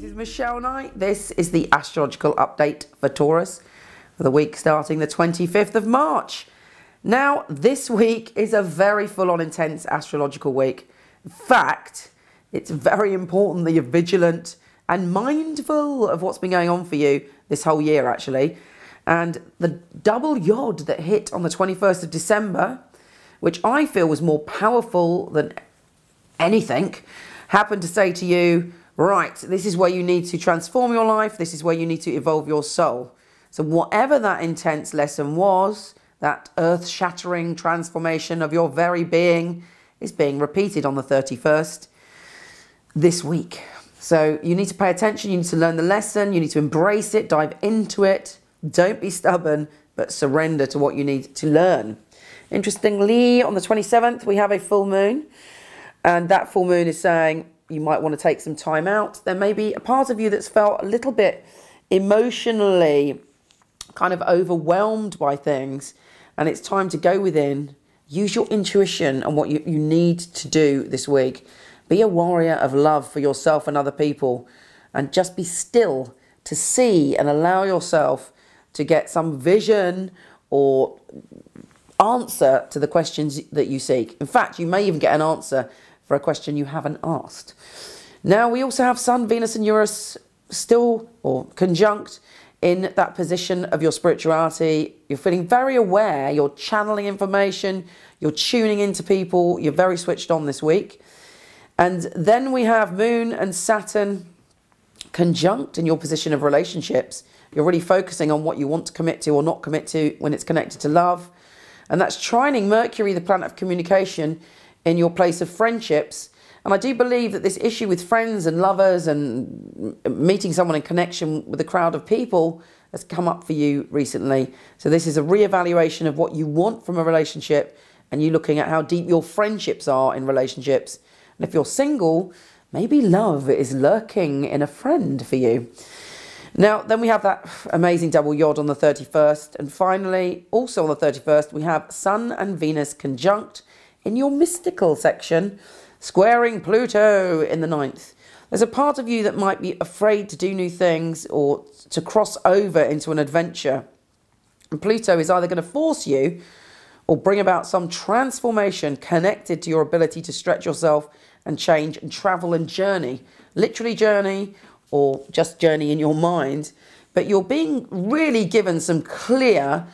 This is Michelle Knight. This is the astrological update for Taurus for the week starting the 25th of March. Now, this week is a very full on intense astrological week. In fact, it's very important that you're vigilant and mindful of what's been going on for you this whole year, actually. And the double yod that hit on the 21st of December, which I feel was more powerful than anything, happened to say to you, Right, this is where you need to transform your life. This is where you need to evolve your soul. So, whatever that intense lesson was, that earth shattering transformation of your very being is being repeated on the 31st this week. So, you need to pay attention, you need to learn the lesson, you need to embrace it, dive into it. Don't be stubborn, but surrender to what you need to learn. Interestingly, on the 27th, we have a full moon, and that full moon is saying, you might want to take some time out. There may be a part of you that's felt a little bit emotionally kind of overwhelmed by things, and it's time to go within. Use your intuition and what you, you need to do this week. Be a warrior of love for yourself and other people, and just be still to see and allow yourself to get some vision or answer to the questions that you seek. In fact, you may even get an answer for a question you haven't asked. Now, we also have Sun, Venus, and Uranus still or conjunct in that position of your spirituality. You're feeling very aware, you're channeling information, you're tuning into people, you're very switched on this week. And then we have Moon and Saturn conjunct in your position of relationships. You're really focusing on what you want to commit to or not commit to when it's connected to love. And that's trining Mercury, the planet of communication, in your place of friendships. And I do believe that this issue with friends and lovers and meeting someone in connection with a crowd of people has come up for you recently. So this is a reevaluation of what you want from a relationship and you looking at how deep your friendships are in relationships. And if you're single, maybe love is lurking in a friend for you. Now, then we have that amazing double yod on the 31st. And finally, also on the 31st, we have Sun and Venus conjunct in your mystical section, squaring Pluto in the ninth. There's a part of you that might be afraid to do new things or to cross over into an adventure. And Pluto is either going to force you or bring about some transformation connected to your ability to stretch yourself and change and travel and journey. Literally, journey or just journey in your mind. But you're being really given some clear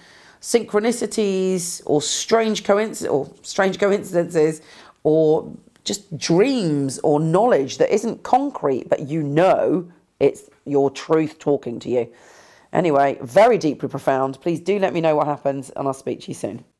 synchronicities or strange coinc- or strange coincidences or just dreams or knowledge that isn't concrete, but you know it's your truth talking to you. Anyway, very deeply profound. Please do let me know what happens, and I'll speak to you soon.